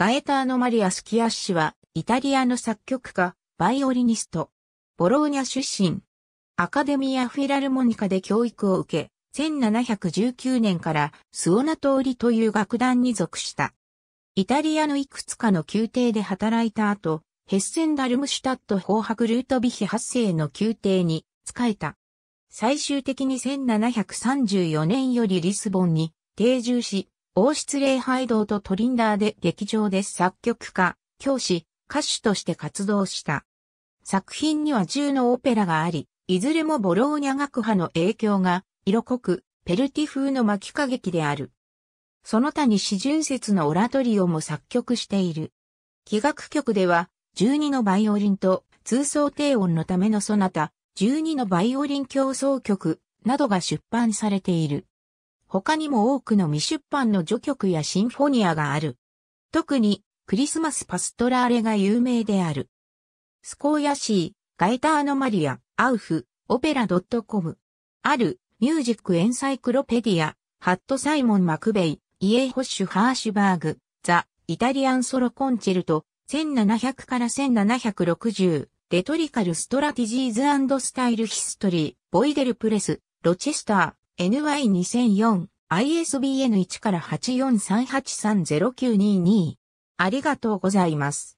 ガエターノ・マリア・スキアッシは、イタリアの作曲家、バイオリニスト。ボローニャ出身。アカデミア・フィラルモニカで教育を受け、1719年からスオナトーリという楽団に属した。イタリアのいくつかの宮廷で働いた後、ヘッセンダルムシュタット法白ルートビヒ8世の宮廷に仕えた。最終的に1734年よりリスボンに定住し、王室礼拝堂とトリンダーで劇場で作曲家、教師、歌手として活動した。作品には10のオペラがあり、いずれもボローニャ学派の影響が色濃く、ペルティ風の巻き歌劇である。その他に四巡節のオラトリオも作曲している。器楽曲では、12のバイオリンと通奏低音のためのソナタ、12のバイオリン競争曲などが出版されている。他にも多くの未出版の序曲やシンフォニアがある。特に、クリスマスパストラーレが有名である。スコーヤシー、ガイターノマリア、アウフ、オペラ .com。ある、ミュージックエンサイクロペディア、ハット・サイモン・マクベイ、イエイ・ホッシュ・ハーシュバーグ、ザ・イタリアン・ソロ・コンチェルト、1700から1760、レトリカル・ストラティジーズ・スタイル・ヒストリー、ボイデル・プレス、ロチェスター、NY2004 ISBN1 から8438309222。ありがとうございます。